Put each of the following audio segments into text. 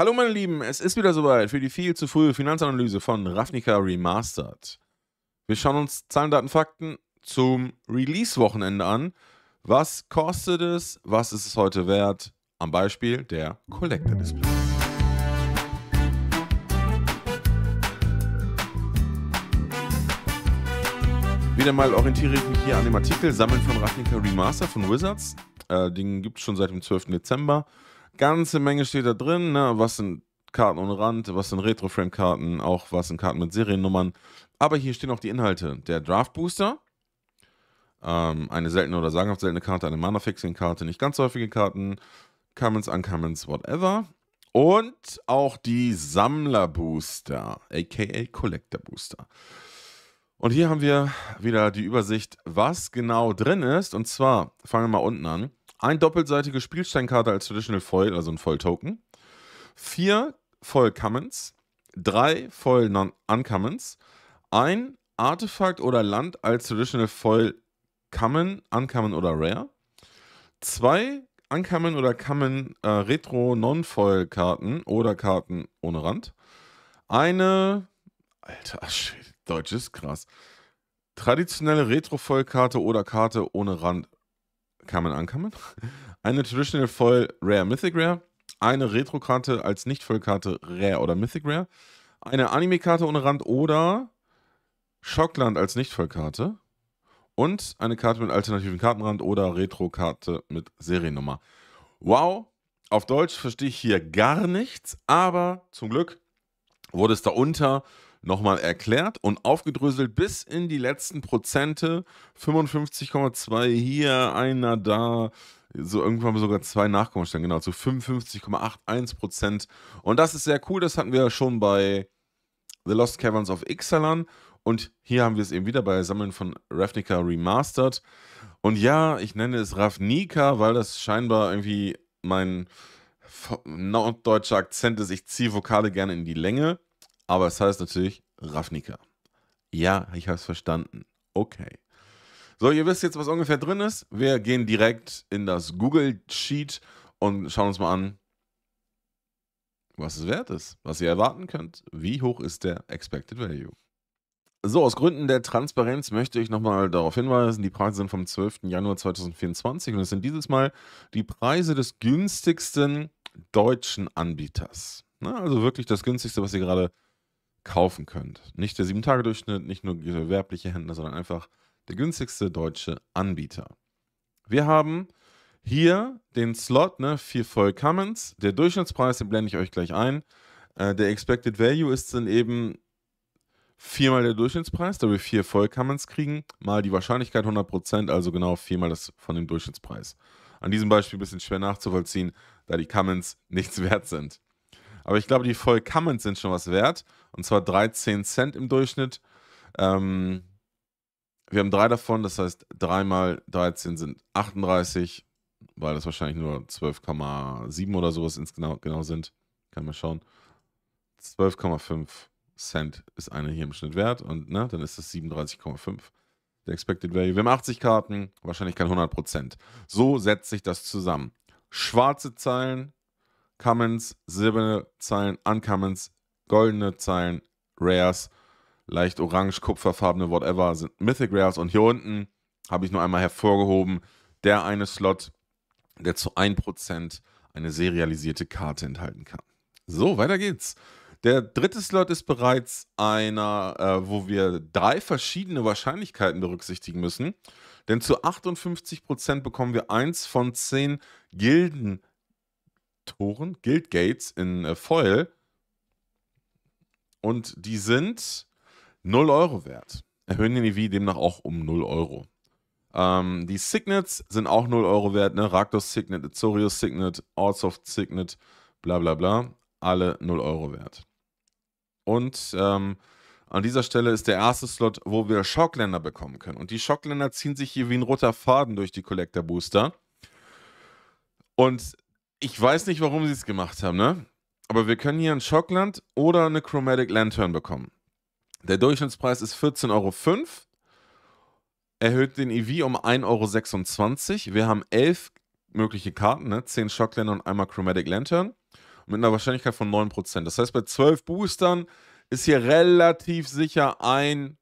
Hallo meine Lieben, es ist wieder soweit für die viel zu frühe Finanzanalyse von Ravnica Remastered. Wir schauen uns Zahlen, Daten, Fakten zum Release-Wochenende an. Was kostet es? Was ist es heute wert? Am Beispiel der Collector Display. Wieder mal orientiere ich mich hier an dem Artikel Sammeln von Ravnica Remastered von Wizards. Äh, den gibt es schon seit dem 12. Dezember ganze Menge steht da drin, ne? was sind Karten ohne Rand, was sind Retro-Frame-Karten, auch was sind Karten mit Seriennummern. Aber hier stehen auch die Inhalte. Der Draft Booster, ähm, eine seltene oder sagenhaft seltene Karte, eine Mana-Fixing-Karte, nicht ganz häufige Karten, Commons, Uncommons, whatever. Und auch die Sammler-Booster, aka Collector-Booster. Und hier haben wir wieder die Übersicht, was genau drin ist. Und zwar fangen wir mal unten an ein doppelseitige Spielsteinkarte als Traditional Foil, also ein Foil-Token, vier Foil-Commons, drei foil uncommons ein Artefakt oder Land als Traditional Foil Common, Uncommon oder Rare, zwei Uncommon oder Common äh, Retro Non-Foil Karten oder Karten ohne Rand, eine, alter Schwede, Deutsch ist krass, traditionelle Retro-Foil-Karte oder Karte ohne Rand Kamen ankamen. Eine Traditional Foil Rare Mythic Rare. Eine Retro-Karte als Nicht-Vollkarte Rare oder Mythic Rare. Eine Anime-Karte ohne Rand oder Schockland als Nicht-Vollkarte. Und eine Karte mit alternativen Kartenrand oder Retro-Karte mit Seriennummer. Wow, auf Deutsch verstehe ich hier gar nichts, aber zum Glück wurde es da unter nochmal erklärt und aufgedröselt bis in die letzten Prozente. 55,2 hier, einer da, so irgendwann sogar zwei Nachkommastellen, genau, zu 55,81 Prozent. Und das ist sehr cool, das hatten wir schon bei The Lost Caverns of Ixalan. Und hier haben wir es eben wieder bei Sammeln von Ravnica Remastered. Und ja, ich nenne es Ravnica, weil das scheinbar irgendwie mein norddeutscher Akzent ist. Ich ziehe Vokale gerne in die Länge. Aber es heißt natürlich Ravnica. Ja, ich habe es verstanden. Okay. So, ihr wisst jetzt, was ungefähr drin ist. Wir gehen direkt in das Google Sheet und schauen uns mal an, was es wert ist, was ihr erwarten könnt. Wie hoch ist der Expected Value? So, aus Gründen der Transparenz möchte ich nochmal darauf hinweisen, die Preise sind vom 12. Januar 2024 und es sind dieses Mal die Preise des günstigsten deutschen Anbieters. Na, ne, also wirklich das günstigste, was ihr gerade kaufen könnt. Nicht der 7-Tage-Durchschnitt, nicht nur gewerbliche Händler, sondern einfach der günstigste deutsche Anbieter. Wir haben hier den Slot, ne, 4 voll Cummins. Der Durchschnittspreis, den blende ich euch gleich ein. Äh, der Expected Value ist dann eben viermal der Durchschnittspreis, da wir vier voll Cummins kriegen, mal die Wahrscheinlichkeit 100%, also genau viermal das von dem Durchschnittspreis. An diesem Beispiel ein bisschen schwer nachzuvollziehen, da die Commons nichts wert sind. Aber ich glaube, die Vollkammens sind schon was wert. Und zwar 13 Cent im Durchschnitt. Ähm, wir haben drei davon, das heißt, 3 mal 13 sind 38, weil das wahrscheinlich nur 12,7 oder sowas insgesamt genau sind. Kann man schauen. 12,5 Cent ist eine hier im Schnitt wert und ne, dann ist das 37,5 der Expected Value. Wir haben 80 Karten, wahrscheinlich kein 100%. So setzt sich das zusammen. Schwarze Zeilen Commons, silberne Zeilen, Uncommons, goldene Zeilen, Rares, leicht orange, kupferfarbene, whatever, sind Mythic Rares. Und hier unten habe ich nur einmal hervorgehoben, der eine Slot, der zu 1% eine serialisierte Karte enthalten kann. So, weiter geht's. Der dritte Slot ist bereits einer, äh, wo wir drei verschiedene Wahrscheinlichkeiten berücksichtigen müssen. Denn zu 58% bekommen wir eins von zehn Gilden Toren, Guild Gates in äh, Foil. Und die sind 0 Euro wert. Erhöhen den EV demnach auch um 0 Euro. Ähm, die Signets sind auch 0 Euro wert, ne? Rakdos Signet, Azorius Signet, Ortsoft Signet, bla bla bla. Alle 0 Euro wert. Und ähm, an dieser Stelle ist der erste Slot, wo wir Schockländer bekommen können. Und die Schockländer ziehen sich hier wie ein roter Faden durch die Collector Booster. Und ich weiß nicht, warum sie es gemacht haben, ne? Aber wir können hier ein Schockland oder eine Chromatic Lantern bekommen. Der Durchschnittspreis ist 14,05 Euro. Erhöht den EV um 1,26 Euro. Wir haben elf mögliche Karten, ne? 10 Schockländer und einmal Chromatic Lantern. Mit einer Wahrscheinlichkeit von 9%. Das heißt, bei 12 Boostern ist hier relativ sicher ein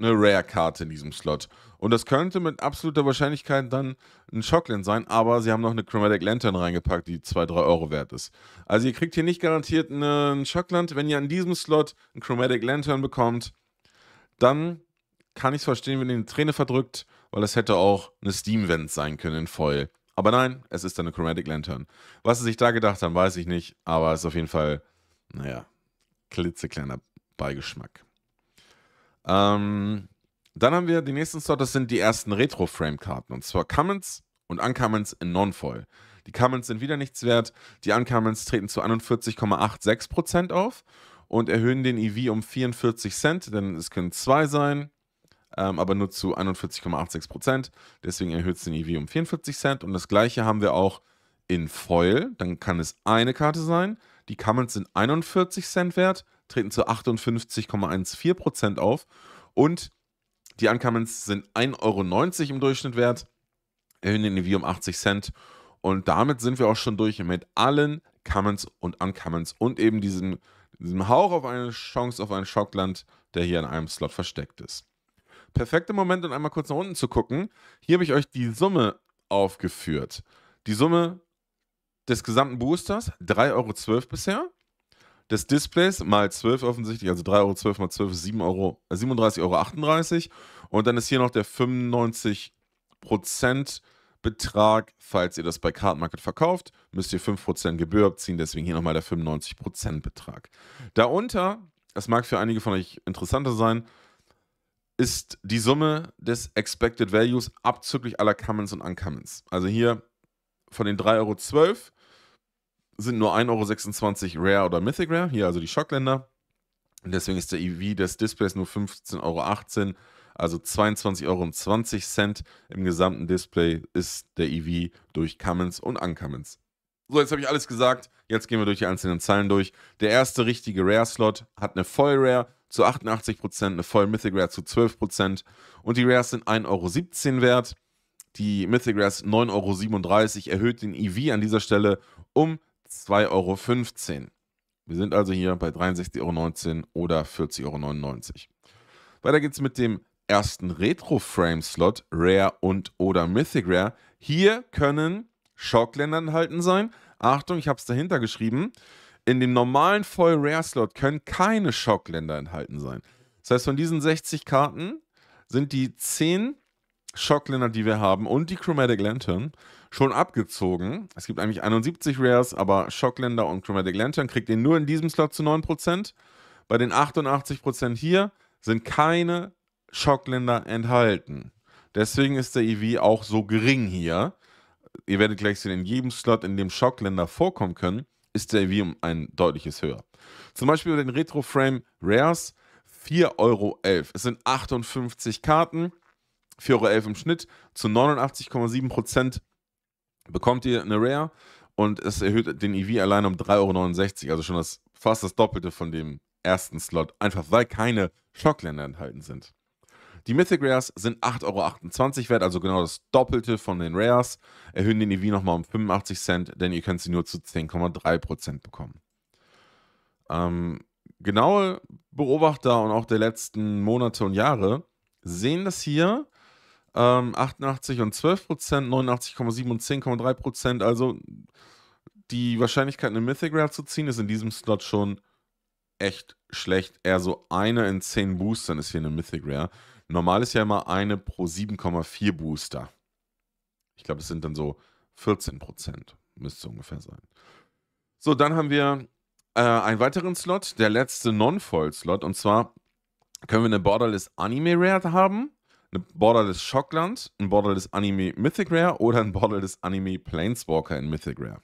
eine Rare-Karte in diesem Slot. Und das könnte mit absoluter Wahrscheinlichkeit dann ein Shockland sein, aber sie haben noch eine Chromatic Lantern reingepackt, die 2-3 Euro wert ist. Also ihr kriegt hier nicht garantiert einen Shockland. Wenn ihr an diesem Slot einen Chromatic Lantern bekommt, dann kann ich es verstehen, wenn ihr eine Träne verdrückt, weil das hätte auch eine Steam-Vent sein können in Foil. Aber nein, es ist eine Chromatic Lantern. Was sie sich da gedacht haben, weiß ich nicht, aber es ist auf jeden Fall, naja, klitzekleiner Beigeschmack. Ähm, dann haben wir die nächsten Slot, das sind die ersten Retro-Frame-Karten. Und zwar Cummins und Uncummins in Non-Foil. Die Cummins sind wieder nichts wert. Die Uncummins treten zu 41,86% auf und erhöhen den EV um 44 Cent, denn es können zwei sein, ähm, aber nur zu 41,86%. Deswegen erhöht es den EV um 44 Cent. Und das gleiche haben wir auch in Foil. Dann kann es eine Karte sein. Die Cummins sind 41 Cent wert treten zu 58,14 auf und die Uncommons sind 1,90 Euro im Durchschnitt wert, erhöhen den EV um 80 Cent und damit sind wir auch schon durch mit allen Commons und Uncommons und eben diesem, diesem Hauch auf eine Chance auf ein Schockland, der hier in einem Slot versteckt ist. Perfekter Moment, um einmal kurz nach unten zu gucken. Hier habe ich euch die Summe aufgeführt. Die Summe des gesamten Boosters, 3,12 Euro bisher des Displays mal 12 offensichtlich, also 3,12 Euro mal 12, ist 37,38 Euro. Äh, und dann ist hier noch der 95% Betrag, falls ihr das bei Cardmarket verkauft, müsst ihr 5% Gebühr abziehen, deswegen hier nochmal der 95% Betrag. Darunter, das mag für einige von euch interessanter sein, ist die Summe des Expected Values abzüglich aller Commons und Uncommons. Also hier von den 3,12 Euro sind nur 1,26 Euro Rare oder Mythic Rare, hier also die Schockländer. Und deswegen ist der EV des Displays nur 15,18 Euro, also 22,20 Euro im gesamten Display ist der EV durch Cummins und Uncummins. So, jetzt habe ich alles gesagt. Jetzt gehen wir durch die einzelnen Zahlen durch. Der erste richtige Rare-Slot hat eine Voll-Rare zu 88%, eine Voll-Mythic-Rare zu 12% und die Rares sind 1,17 Euro wert. Die Mythic Rares 9,37 Euro erhöht den EV an dieser Stelle um 2,15 Euro. Wir sind also hier bei 63,19 Euro oder 40,99 Euro. Weiter geht's mit dem ersten Retro-Frame-Slot, Rare und oder Mythic Rare. Hier können Schockländer enthalten sein. Achtung, ich habe es dahinter geschrieben. In dem normalen Voll-Rare-Slot können keine Schockländer enthalten sein. Das heißt, von diesen 60 Karten sind die 10 Schockländer, die wir haben und die Chromatic Lantern, schon abgezogen. Es gibt eigentlich 71 Rares, aber Shockländer und Chromatic Lantern kriegt ihr nur in diesem Slot zu 9%. Bei den 88% hier sind keine Shockländer enthalten. Deswegen ist der EV auch so gering hier. Ihr werdet gleich sehen, in jedem Slot, in dem Shockländer vorkommen können, ist der EV um ein deutliches höher. Zum Beispiel bei den Retro Frame Rares 4,11 Euro. Es sind 58 Karten, 4,11 Euro im Schnitt. Zu 89,7% bekommt ihr eine Rare und es erhöht den EV allein um 3,69 Euro, also schon das, fast das Doppelte von dem ersten Slot, einfach weil keine Schockländer enthalten sind. Die Mythic Rares sind 8,28 Euro wert, also genau das Doppelte von den Rares, erhöhen den EV nochmal um 85 Cent, denn ihr könnt sie nur zu 10,3% bekommen. Ähm, genaue Beobachter und auch der letzten Monate und Jahre sehen das hier ähm, 88 und 12 Prozent, 89,7 und 10,3 Prozent. Also die Wahrscheinlichkeit, eine Mythic Rare zu ziehen, ist in diesem Slot schon echt schlecht. Eher so eine in 10 Boostern ist hier eine Mythic Rare. Normal ist ja immer eine pro 7,4 Booster. Ich glaube, es sind dann so 14 Prozent. Müsste ungefähr sein. So, dann haben wir äh, einen weiteren Slot, der letzte Non-Foil-Slot. Und zwar können wir eine Borderless Anime Rare haben eine Borderless Shockland, ein Borderless Anime Mythic Rare oder ein Borderless Anime Planeswalker in Mythic Rare.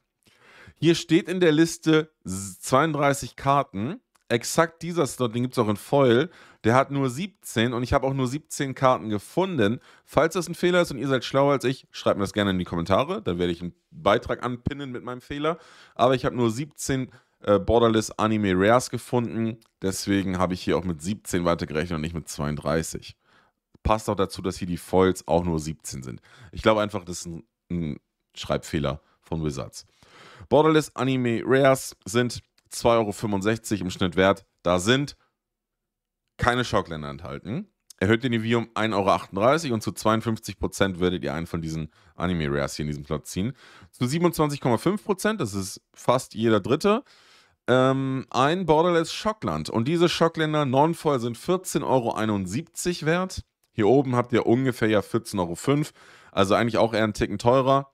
Hier steht in der Liste 32 Karten. Exakt dieser Slot, den gibt es auch in Foil. Der hat nur 17 und ich habe auch nur 17 Karten gefunden. Falls das ein Fehler ist und ihr seid schlauer als ich, schreibt mir das gerne in die Kommentare. Dann werde ich einen Beitrag anpinnen mit meinem Fehler. Aber ich habe nur 17 äh, Borderless Anime Rares gefunden. Deswegen habe ich hier auch mit 17 weitergerechnet und nicht mit 32 passt auch dazu, dass hier die Foils auch nur 17 sind. Ich glaube einfach, das ist ein, ein Schreibfehler von Wizards. Borderless Anime Rares sind 2,65 Euro im Schnitt wert. Da sind keine Schockländer enthalten. Erhöht den EV um 1,38 Euro und zu 52% werdet ihr einen von diesen Anime Rares hier in diesem Platz ziehen. Zu 27,5%, das ist fast jeder dritte, ähm, ein Borderless Schockland. Und diese Schockländer non foil sind 14,71 Euro wert. Hier oben habt ihr ungefähr ja 14,05 Euro. Also eigentlich auch eher einen Ticken teurer,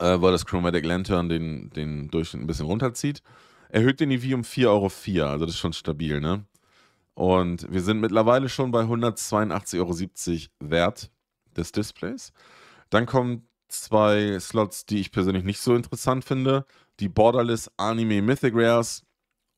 äh, weil das Chromatic Lantern den, den Durchschnitt ein bisschen runterzieht. Erhöht den EV um 4,04 Euro, also das ist schon stabil, ne? Und wir sind mittlerweile schon bei 182,70 Euro Wert des Displays. Dann kommen zwei Slots, die ich persönlich nicht so interessant finde. Die Borderless Anime Mythic Rares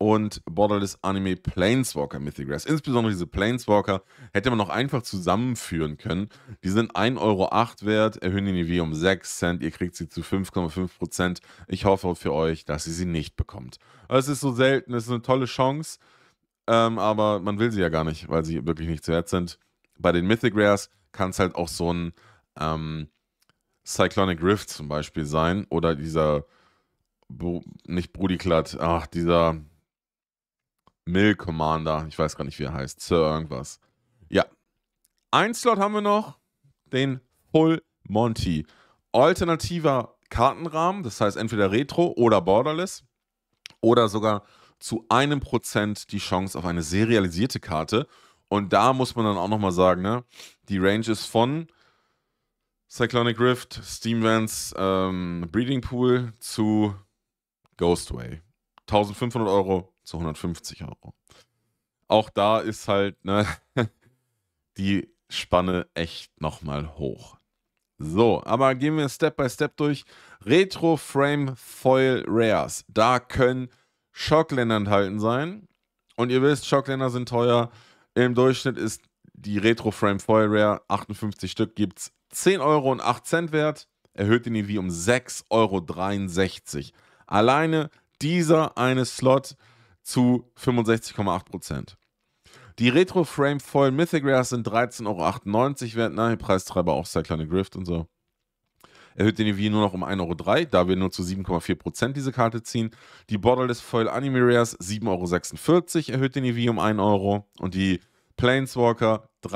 und Borderless Anime Planeswalker Mythic Rares. Insbesondere diese Planeswalker hätte man noch einfach zusammenführen können. Die sind 1,08 Euro wert, erhöhen den EV um 6 Cent, ihr kriegt sie zu 5,5%. Ich hoffe für euch, dass ihr sie nicht bekommt. Es ist so selten, es ist eine tolle Chance, ähm, aber man will sie ja gar nicht, weil sie wirklich nicht zu wert sind. Bei den Mythic Rares kann es halt auch so ein ähm, Cyclonic Rift zum Beispiel sein oder dieser, Br nicht Brudiklatt, ach, dieser Mill Commander. Ich weiß gar nicht, wie er heißt. Sir irgendwas. Ja. Ein Slot haben wir noch. Den Full Monty. Alternativer Kartenrahmen, das heißt entweder Retro oder Borderless oder sogar zu einem Prozent die Chance auf eine serialisierte Karte. Und da muss man dann auch nochmal sagen, ne? die Range ist von Cyclonic Rift, Steam Vents, ähm, Breeding Pool zu Ghostway. 1500 Euro zu 150 Euro. Auch da ist halt ne, die Spanne echt nochmal hoch. So, aber gehen wir Step by Step durch. Retro Frame Foil Rares. Da können Schockländer enthalten sein. Und ihr wisst, Schockländer sind teuer. Im Durchschnitt ist die Retro Frame Foil Rare 58 Stück, gibt es 10 Euro und 8 Cent wert. Erhöht den EV um 6,63 Euro. Alleine dieser eine Slot zu 65,8 Prozent. Die Retro Frame Foil Mythic Rares sind 13,98 Euro wert. Nein, Preistreiber auch sehr kleine Grift und so. Erhöht den EV nur noch um 1,03 Euro, da wir nur zu 7,4% diese Karte ziehen. Die Borderless Foil Anime Rares 7,46 Euro, erhöht den EV um 1 Euro. Und die Planeswalker 3,70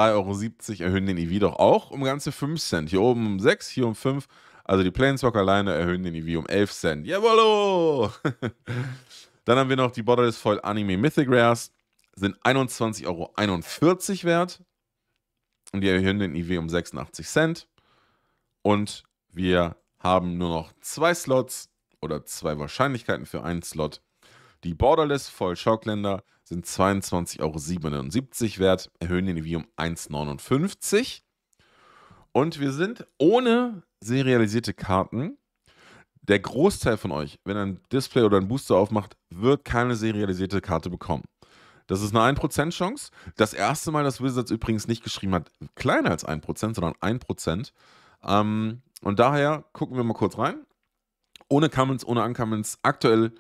Euro, erhöhen den EV doch auch um ganze 5 Cent. Hier oben um 6, hier um 5. Also die Planeswalker alleine erhöhen den EV um 11 Cent. Jawollo! Dann haben wir noch die Borderless Foil Anime Mythic Rares. Sind 21,41 Euro wert. Und die erhöhen den IW um 86 Cent. Und wir haben nur noch zwei Slots oder zwei Wahrscheinlichkeiten für einen Slot. Die Borderless Foil Shockländer sind 22,77 Euro wert, erhöhen den IW um 1,59. Euro. Und wir sind ohne serialisierte Karten der Großteil von euch, wenn ein Display oder ein Booster aufmacht, wird keine serialisierte Karte bekommen. Das ist eine 1% Chance. Das erste Mal, dass Wizards übrigens nicht geschrieben hat, kleiner als 1%, sondern 1%. Ähm, und daher gucken wir mal kurz rein. Ohne Commons, ohne Uncommons. Aktuell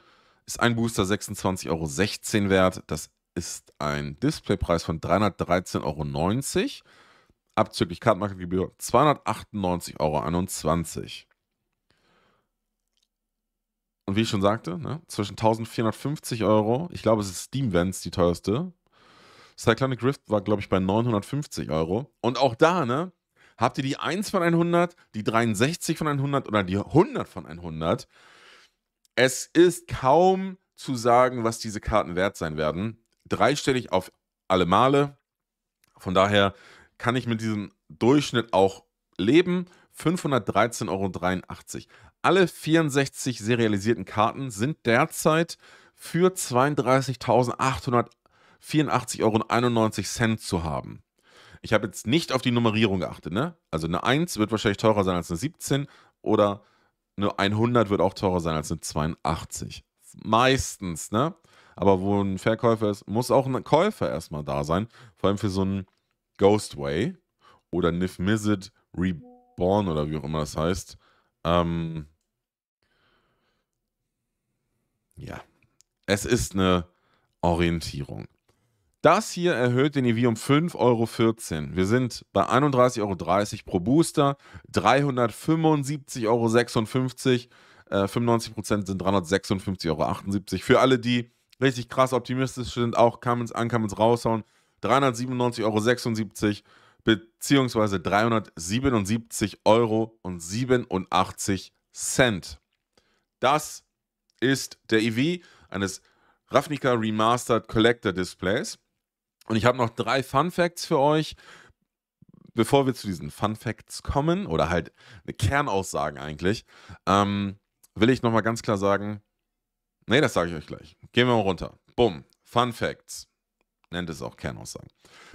ist ein Booster 26,16 Euro wert. Das ist ein Displaypreis von 313,90 Euro. Abzüglich Kartenmarktgebühr 298,21 Euro. Und wie ich schon sagte, ne, zwischen 1450 Euro, ich glaube, es ist Steam Vents die teuerste. Cyclonic Rift war, glaube ich, bei 950 Euro. Und auch da, ne, habt ihr die 1 von 100, die 63 von 100 oder die 100 von 100? Es ist kaum zu sagen, was diese Karten wert sein werden. Dreistellig auf alle Male. Von daher kann ich mit diesem Durchschnitt auch leben. 513,83 Euro. Alle 64 serialisierten Karten sind derzeit für 32.884,91 Euro zu haben. Ich habe jetzt nicht auf die Nummerierung geachtet. Ne? Also eine 1 wird wahrscheinlich teurer sein als eine 17 oder eine 100 wird auch teurer sein als eine 82. Meistens, ne? Aber wo ein Verkäufer ist, muss auch ein Käufer erstmal da sein. Vor allem für so einen Ghostway oder Nif Mizzet Reborn oder wie auch immer das heißt. Ähm, ja, es ist eine Orientierung. Das hier erhöht den EV um 5,14 Euro. Wir sind bei 31,30 Euro pro Booster, 375,56 Euro, äh, 95% sind 356,78 Euro. Für alle, die richtig krass optimistisch sind, auch Cummins an, Cummins raushauen, 397,76 Euro beziehungsweise 377,87 Euro. Das ist ist der EV eines Ravnica Remastered Collector Displays. Und ich habe noch drei Fun Facts für euch. Bevor wir zu diesen Fun Facts kommen, oder halt eine Kernaussagen eigentlich, ähm, will ich nochmal ganz klar sagen, nee, das sage ich euch gleich. Gehen wir mal runter. Bumm. Fun Facts. Nennt es auch Kernaussagen.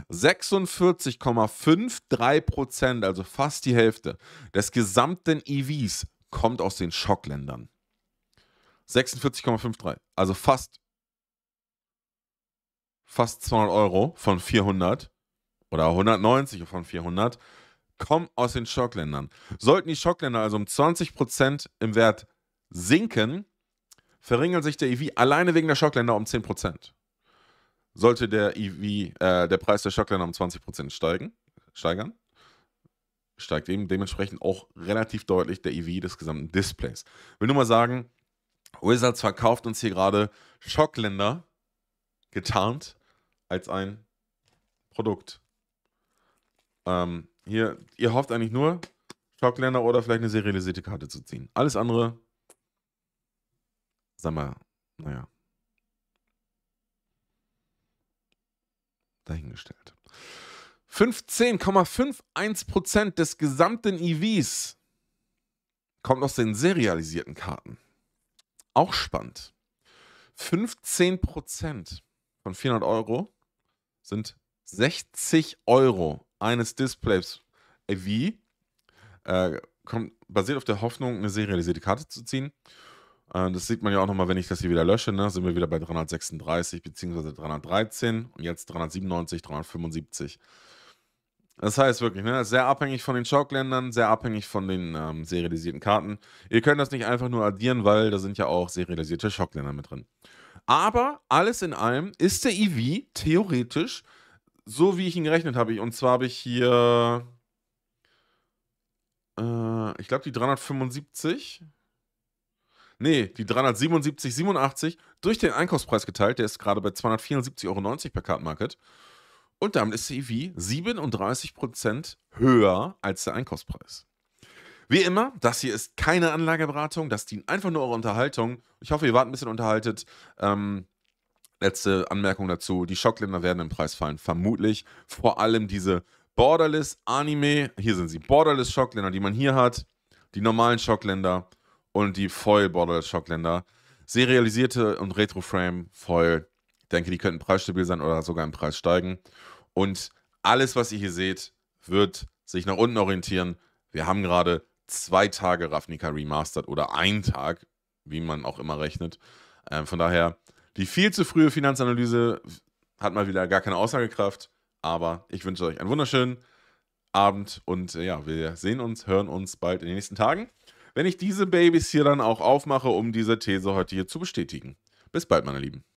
46,53%, also fast die Hälfte des gesamten EVs, kommt aus den Schockländern. 46,53. Also fast, fast 200 Euro von 400 oder 190 von 400 kommen aus den Schockländern. Sollten die Schockländer also um 20% im Wert sinken, verringert sich der EV alleine wegen der Schockländer um 10%. Sollte der EV, äh, der Preis der Schockländer um 20% steigen, steigern, steigt eben dementsprechend auch relativ deutlich der EV des gesamten Displays. Ich Will nur mal sagen, Wizards verkauft uns hier gerade Schockländer getarnt als ein Produkt. Ähm, hier, ihr hofft eigentlich nur, Schockländer oder vielleicht eine serialisierte Karte zu ziehen. Alles andere, sag mal, naja. Dahingestellt. 15,51% des gesamten EVs kommt aus den serialisierten Karten. Auch spannend. 15% von 400 Euro sind 60 Euro eines Displays. Ey, äh, wie? Äh, kommt, basiert auf der Hoffnung, eine serialisierte Karte zu ziehen. Äh, das sieht man ja auch nochmal, wenn ich das hier wieder lösche. Ne? Sind wir wieder bei 336 bzw. 313 und jetzt 397, 375. Das heißt wirklich, ne, sehr abhängig von den Schockländern, sehr abhängig von den ähm, serialisierten Karten. Ihr könnt das nicht einfach nur addieren, weil da sind ja auch serialisierte Schockländer mit drin. Aber alles in allem ist der EV theoretisch so, wie ich ihn gerechnet habe. Und zwar habe ich hier, äh, ich glaube, die 375. Nee, die 377,87 durch den Einkaufspreis geteilt. Der ist gerade bei 274,90 Euro per Card Market. Und damit ist der EV 37% höher als der Einkaufspreis. Wie immer, das hier ist keine Anlageberatung, das dient einfach nur eurer Unterhaltung. Ich hoffe, ihr wart ein bisschen unterhaltet. Ähm, letzte Anmerkung dazu: Die Schockländer werden im Preis fallen, vermutlich. Vor allem diese Borderless Anime, hier sind sie, Borderless Schockländer, die man hier hat, die normalen Schockländer und die voll Borderless Schockländer. Serialisierte und Retroframe Foil denke, die könnten preisstabil sein oder sogar im Preis steigen. Und alles, was ihr hier seht, wird sich nach unten orientieren. Wir haben gerade zwei Tage Ravnica Remastered oder einen Tag, wie man auch immer rechnet. Ähm, von daher, die viel zu frühe Finanzanalyse hat mal wieder gar keine Aussagekraft. Aber ich wünsche euch einen wunderschönen Abend und äh, ja, wir sehen uns, hören uns bald in den nächsten Tagen, wenn ich diese Babys hier dann auch aufmache, um diese These heute hier zu bestätigen. Bis bald, meine Lieben.